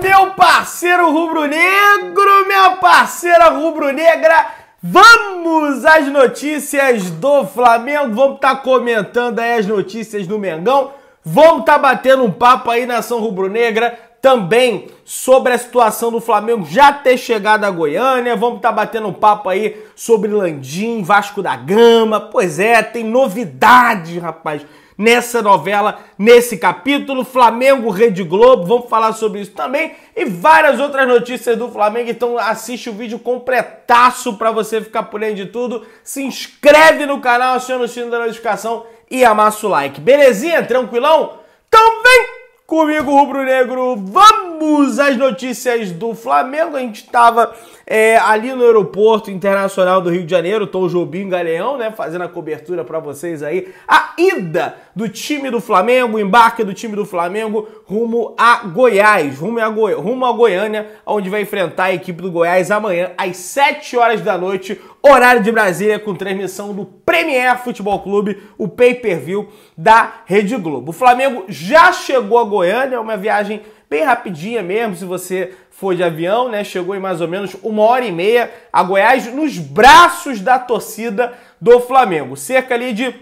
meu parceiro rubro-negro, minha parceira rubro-negra. Vamos às notícias do Flamengo. Vamos estar tá comentando aí as notícias do Mengão. Vamos estar tá batendo um papo aí nação rubro-negra também sobre a situação do Flamengo já ter chegado a Goiânia. Vamos estar tá batendo um papo aí sobre Landim, Vasco da Gama. Pois é, tem novidade, rapaz, nessa novela, nesse capítulo. Flamengo, Rede Globo, vamos falar sobre isso também. E várias outras notícias do Flamengo. Então assiste o vídeo completaço para você ficar por dentro de tudo. Se inscreve no canal, aciona o sino da notificação e amassa o like. Belezinha? Tranquilão? Então vem! Comigo, Rubro Negro, vamos! as notícias do Flamengo. A gente estava é, ali no aeroporto internacional do Rio de Janeiro, Tom Jobim Galeão, né, fazendo a cobertura para vocês aí. A ida do time do Flamengo, o embarque do time do Flamengo rumo a Goiás, rumo a, Goi rumo a Goiânia, onde vai enfrentar a equipe do Goiás amanhã às 7 horas da noite, horário de Brasília, com transmissão do Premier Futebol Clube, o pay-per-view da Rede Globo. O Flamengo já chegou a Goiânia, é uma viagem bem rapidinha mesmo, se você for de avião, né? Chegou em mais ou menos uma hora e meia a Goiás nos braços da torcida do Flamengo. Cerca ali de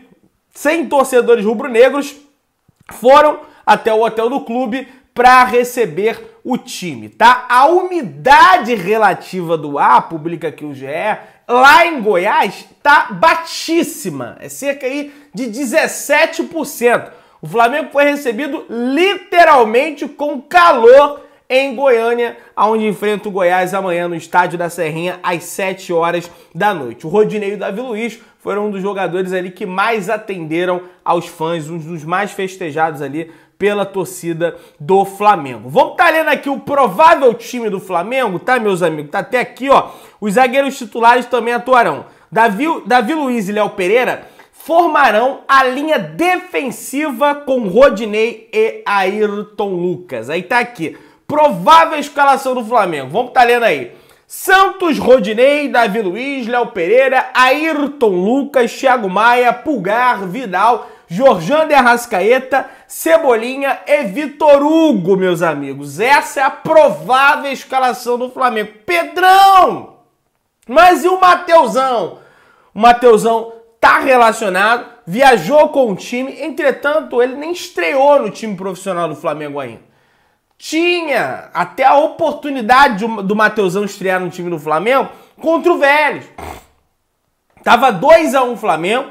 100 torcedores rubro-negros foram até o hotel do clube para receber o time, tá? A umidade relativa do ar, publica aqui o GE, lá em Goiás tá baixíssima, é cerca aí de 17%. O Flamengo foi recebido literalmente com calor em Goiânia, aonde enfrenta o Goiás amanhã no estádio da Serrinha às 7 horas da noite. O Rodinei e o Davi Luiz foram um dos jogadores ali que mais atenderam aos fãs, um dos mais festejados ali pela torcida do Flamengo. Vamos estar tá lendo aqui o provável time do Flamengo, tá, meus amigos? Tá até aqui, ó. Os zagueiros titulares também atuarão. Davi, Davi Luiz e Léo Pereira formarão a linha defensiva com Rodinei e Ayrton Lucas. Aí tá aqui. Provável escalação do Flamengo. Vamos tá lendo aí. Santos, Rodinei, Davi Luiz, Léo Pereira, Ayrton Lucas, Thiago Maia, Pulgar, Vidal, Jorjan de Arrascaeta, Cebolinha e Vitor Hugo, meus amigos. Essa é a provável escalação do Flamengo. Pedrão! Mas e o Mateusão? O Mateusão tá relacionado, viajou com o time, entretanto, ele nem estreou no time profissional do Flamengo ainda. Tinha até a oportunidade do Mateusão estrear no time do Flamengo contra o Vélez. Tava 2 a 1 um Flamengo,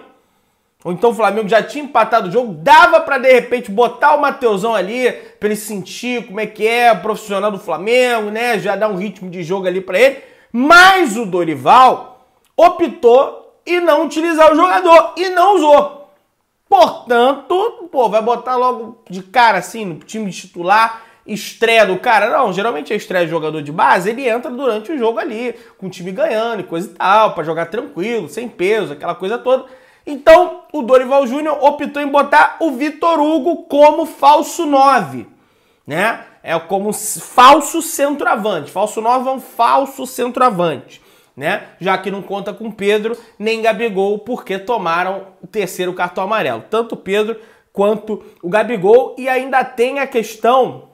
ou então o Flamengo já tinha empatado o jogo, dava para de repente botar o Mateusão ali, para ele sentir como é que é, profissional do Flamengo, né? Já dar um ritmo de jogo ali para ele. Mas o Dorival optou e não utilizar o jogador. E não usou. Portanto, pô, vai botar logo de cara assim no time titular, estreia do cara. Não, geralmente a estreia do jogador de base, ele entra durante o jogo ali, com o time ganhando e coisa e tal, para jogar tranquilo, sem peso, aquela coisa toda. Então, o Dorival Júnior optou em botar o Vitor Hugo como falso 9, né? É como falso centroavante. Falso 9 é um falso centroavante né? Já que não conta com Pedro nem Gabigol, porque tomaram o terceiro cartão amarelo. Tanto Pedro quanto o Gabigol. E ainda tem a questão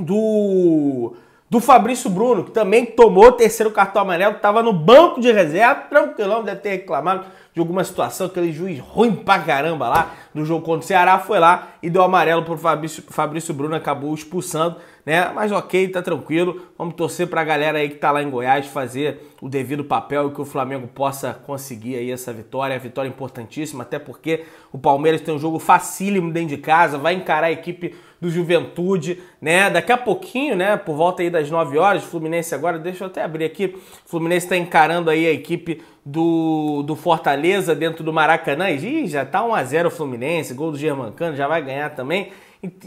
do do Fabrício Bruno, que também tomou o terceiro cartão amarelo, estava no banco de reserva, tranquilão, deve ter reclamado de alguma situação, aquele juiz ruim pra caramba lá, no jogo contra o Ceará, foi lá e deu amarelo pro Fabrício, Fabrício Bruno, acabou expulsando né? Mas ok, tá tranquilo. Vamos torcer para a galera aí que tá lá em Goiás fazer o devido papel e que o Flamengo possa conseguir aí essa vitória. É a vitória importantíssima, até porque o Palmeiras tem um jogo facílimo dentro de casa, vai encarar a equipe do Juventude, né? Daqui a pouquinho, né, por volta aí das 9 horas, o Fluminense agora, deixa eu até abrir aqui. O Fluminense está encarando aí a equipe do, do Fortaleza dentro do Maracanã. E já tá 1 a 0 o Fluminense, gol do Germancano, já vai ganhar também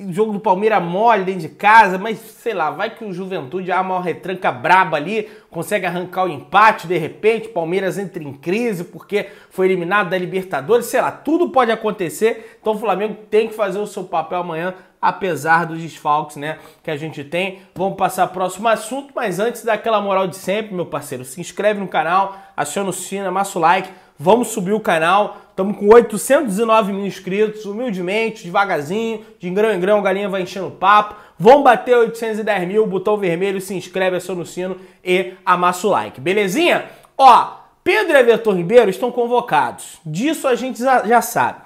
jogo do Palmeiras é mole dentro de casa, mas sei lá, vai que o Juventude arma uma retranca braba ali, consegue arrancar o empate de repente, o Palmeiras entra em crise porque foi eliminado da Libertadores, sei lá, tudo pode acontecer. Então o Flamengo tem que fazer o seu papel amanhã, apesar dos desfalques, né, que a gente tem. Vamos passar para o próximo assunto, mas antes daquela moral de sempre, meu parceiro, se inscreve no canal, aciona o sino, amassa o like, vamos subir o canal Estamos com 809 mil inscritos, humildemente, devagarzinho, de grão em grão, galinha vai enchendo o papo. Vão bater 810 mil, botão vermelho, se inscreve, aciona o sino e amassa o like, belezinha? Ó, Pedro e Everton Ribeiro estão convocados, disso a gente já sabe.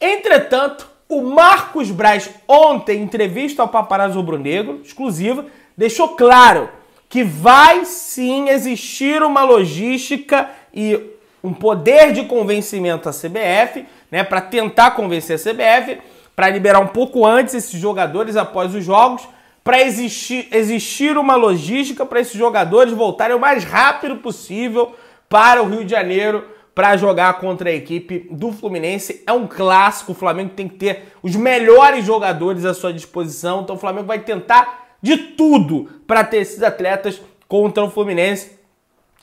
Entretanto, o Marcos Braz, ontem, em entrevista ao Paparazzo Brunegro, exclusiva, deixou claro que vai sim existir uma logística e um poder de convencimento à CBF, né, para tentar convencer a CBF, para liberar um pouco antes esses jogadores após os jogos, para existir, existir uma logística para esses jogadores voltarem o mais rápido possível para o Rio de Janeiro para jogar contra a equipe do Fluminense. É um clássico, o Flamengo tem que ter os melhores jogadores à sua disposição, então o Flamengo vai tentar de tudo para ter esses atletas contra o Fluminense.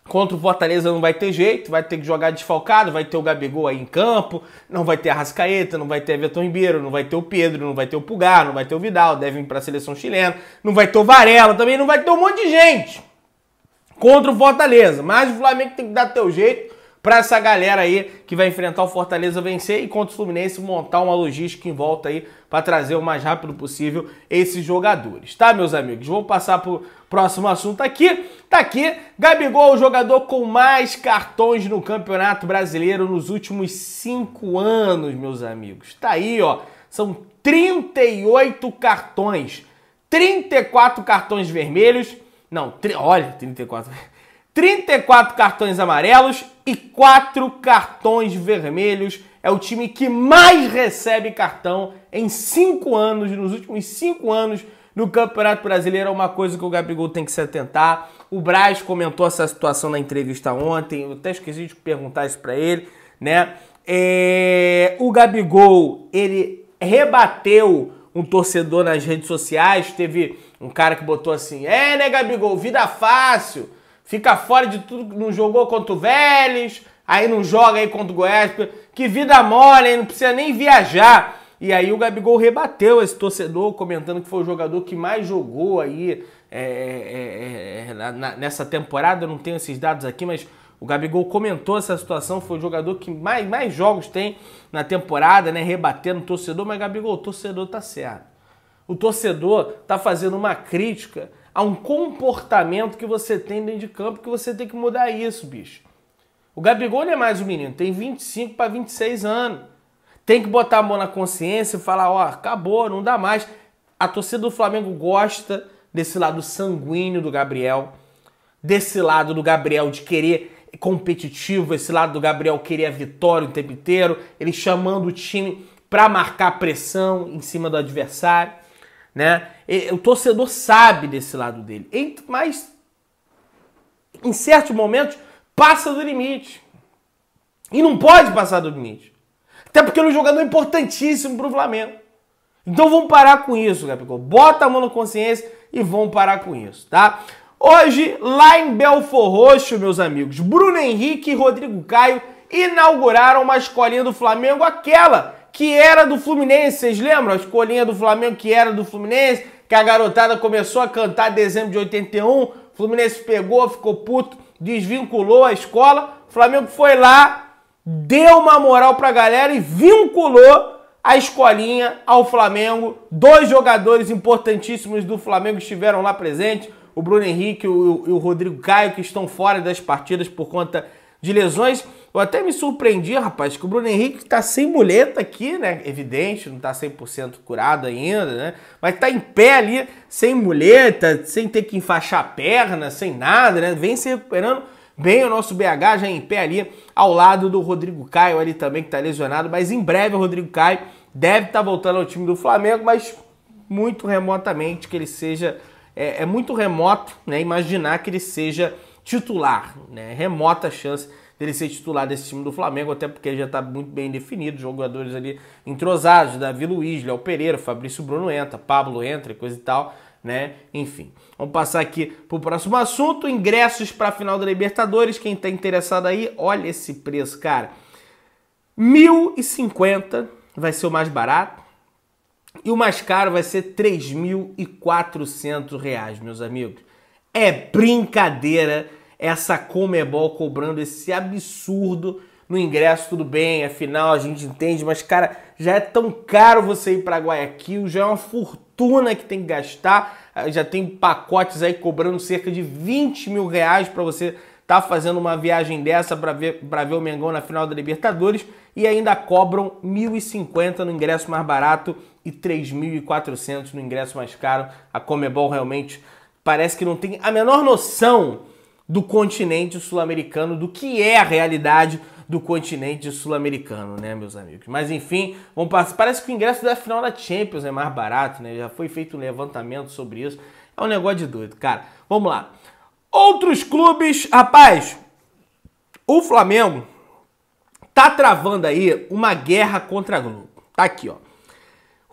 Contra o Fortaleza não vai ter jeito, vai ter que jogar desfalcado, vai ter o Gabigol aí em campo, não vai ter a Rascaeta, não vai ter Everton Ribeiro, não vai ter o Pedro, não vai ter o Pulgar, não vai ter o Vidal, deve ir para a seleção chilena, não vai ter o Varela também, não vai ter um monte de gente contra o Fortaleza. Mas o Flamengo tem que dar teu jeito, para essa galera aí que vai enfrentar o Fortaleza vencer e contra o Fluminense montar uma logística em volta aí para trazer o mais rápido possível esses jogadores, tá, meus amigos? Vou passar pro próximo assunto aqui. Tá aqui, Gabigol, o jogador com mais cartões no Campeonato Brasileiro nos últimos cinco anos, meus amigos. Tá aí, ó, são 38 cartões, 34 cartões vermelhos. Não, olha, 34 34 cartões amarelos e 4 cartões vermelhos. É o time que mais recebe cartão em 5 anos, nos últimos 5 anos no Campeonato Brasileiro. É uma coisa que o Gabigol tem que se atentar. O Braz comentou essa situação na entrevista ontem, eu até esqueci de perguntar isso para ele, né? É... O Gabigol, ele rebateu um torcedor nas redes sociais, teve um cara que botou assim, é né Gabigol, vida fácil, fica fora de tudo, não jogou contra o Vélez, aí não joga aí contra o Goiás. Que vida mole, hein? não precisa nem viajar. E aí o Gabigol rebateu esse torcedor, comentando que foi o jogador que mais jogou aí é, é, é, na, nessa temporada. Eu não tenho esses dados aqui, mas o Gabigol comentou essa situação, foi o jogador que mais, mais jogos tem na temporada, né? Rebatendo o torcedor, mas Gabigol, o torcedor tá certo. O torcedor tá fazendo uma crítica a um comportamento que você tem dentro de campo que você tem que mudar isso, bicho. O Gabigol não é mais um menino, tem 25 para 26 anos. Tem que botar a mão na consciência e falar, ó, oh, acabou, não dá mais. A torcida do Flamengo gosta desse lado sanguíneo do Gabriel, desse lado do Gabriel de querer competitivo, esse lado do Gabriel querer a vitória o tempo inteiro, ele chamando o time para marcar pressão em cima do adversário né? O torcedor sabe desse lado dele, mas em certos momentos passa do limite. E não pode passar do limite. Até porque ele é um jogador importantíssimo para o Flamengo. Então vamos parar com isso, Gabigol. Bota a mão na consciência e vamos parar com isso, tá? Hoje, lá em Belfor Roxo, meus amigos, Bruno Henrique e Rodrigo Caio inauguraram uma escolinha do Flamengo, aquela que era do Fluminense, vocês lembram? A escolinha do Flamengo que era do Fluminense, que a garotada começou a cantar em dezembro de 81, Fluminense pegou, ficou puto, desvinculou a escola, o Flamengo foi lá, deu uma moral pra galera e vinculou a escolinha ao Flamengo. Dois jogadores importantíssimos do Flamengo estiveram lá presentes, o Bruno Henrique e o, o Rodrigo Caio, que estão fora das partidas por conta de lesões. Eu até me surpreendi, rapaz, que o Bruno Henrique tá sem muleta aqui, né? Evidente, não tá 100% curado ainda, né? Mas tá em pé ali, sem muleta, sem ter que enfaixar a perna, sem nada, né? Vem se recuperando bem o nosso BH já em pé ali, ao lado do Rodrigo Caio ali também, que tá lesionado. Mas em breve o Rodrigo Caio deve estar tá voltando ao time do Flamengo, mas muito remotamente que ele seja... É, é muito remoto, né? Imaginar que ele seja titular, né? Remota chance dele ser titular desse time do Flamengo, até porque já está muito bem definido, jogadores ali entrosados, Davi Luiz, Léo Pereira, Fabrício Bruno entra, Pablo entra, coisa e tal, né? Enfim, vamos passar aqui para o próximo assunto, ingressos para a final da Libertadores, quem está interessado aí, olha esse preço, cara, 1.050 vai ser o mais barato, e o mais caro vai ser 3.400 reais, meus amigos. É brincadeira essa Comebol cobrando esse absurdo no ingresso, tudo bem, afinal é a gente entende, mas cara, já é tão caro você ir para Guayaquil, já é uma fortuna que tem que gastar, ah, já tem pacotes aí cobrando cerca de 20 mil reais para você tá fazendo uma viagem dessa para ver, ver o Mengão na final da Libertadores e ainda cobram 1.050 no ingresso mais barato e 3.400 no ingresso mais caro. A Comebol realmente parece que não tem a menor noção do continente sul-americano, do que é a realidade do continente sul-americano, né, meus amigos? Mas enfim, vamos passar. Parece que o ingresso da final da Champions é mais barato, né? Já foi feito um levantamento sobre isso. É um negócio de doido, cara. Vamos lá. Outros clubes, rapaz, o Flamengo tá travando aí uma guerra contra a Globo. Tá aqui, ó.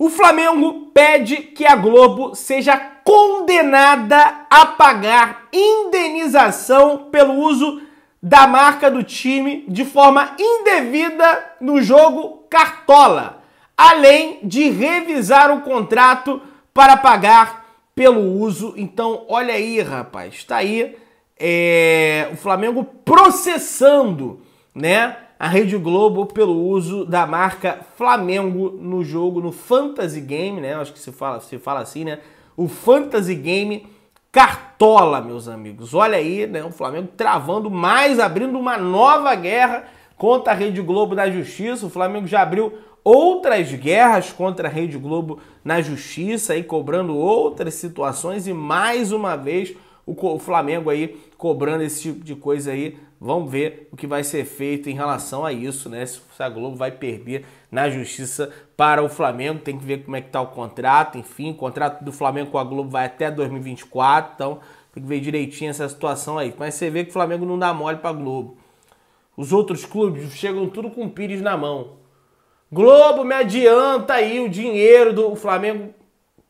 O Flamengo pede que a Globo seja condenada a pagar indenização pelo uso da marca do time de forma indevida no jogo Cartola, além de revisar o contrato para pagar pelo uso. Então, olha aí, rapaz, tá aí é, o Flamengo processando, né? a Rede Globo pelo uso da marca Flamengo no jogo, no Fantasy Game, né? Acho que se fala, se fala assim, né? O Fantasy Game Cartola, meus amigos. Olha aí, né? O Flamengo travando mais, abrindo uma nova guerra contra a Rede Globo na justiça. O Flamengo já abriu outras guerras contra a Rede Globo na justiça aí cobrando outras situações e mais uma vez o Flamengo aí cobrando esse tipo de coisa aí Vamos ver o que vai ser feito em relação a isso, né? Se a Globo vai perder na justiça para o Flamengo, tem que ver como é que tá o contrato, enfim, o contrato do Flamengo com a Globo vai até 2024, então tem que ver direitinho essa situação aí. Mas você vê que o Flamengo não dá mole para Globo. Os outros clubes chegam tudo com o Pires na mão. Globo, me adianta aí o dinheiro do Flamengo.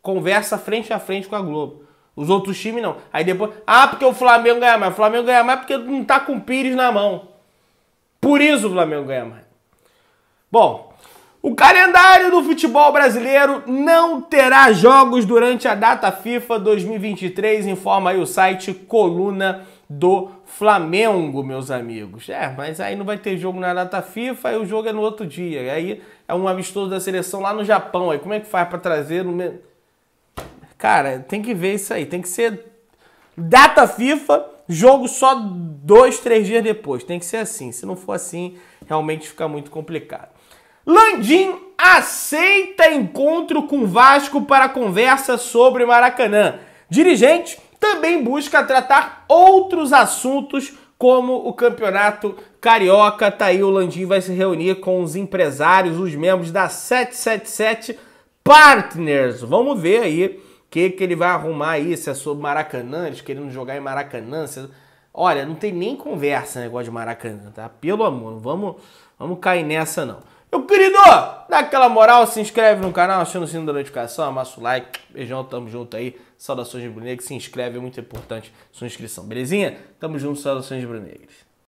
Conversa frente a frente com a Globo. Os outros times não. Aí depois, ah, porque o Flamengo ganha mais. O Flamengo ganha mais porque não tá com o Pires na mão. Por isso o Flamengo ganha mais. Bom, o calendário do futebol brasileiro não terá jogos durante a data FIFA 2023, informa aí o site Coluna do Flamengo, meus amigos. É, mas aí não vai ter jogo na data FIFA, aí o jogo é no outro dia. Aí é um amistoso da seleção lá no Japão. Aí como é que faz para trazer no mesmo Cara, tem que ver isso aí. Tem que ser data FIFA, jogo só dois, três dias depois. Tem que ser assim. Se não for assim, realmente fica muito complicado. Landim aceita encontro com Vasco para conversa sobre Maracanã. Dirigente também busca tratar outros assuntos como o campeonato carioca. Tá aí o Landim vai se reunir com os empresários, os membros da 777 Partners. Vamos ver aí que que ele vai arrumar aí, se é sobre Maracanã, eles querendo jogar em Maracanã. Se... É Olha, não tem nem conversa negócio de Maracanã, tá? Pelo amor, vamos, vamos cair nessa não. Meu querido, dá aquela moral, se inscreve no canal, aciona o sininho da notificação, amassa o like, beijão, tamo junto aí. Saudações de Brunegro, se inscreve, é muito importante sua inscrição, belezinha? Tamo junto, saudações de Brunegro.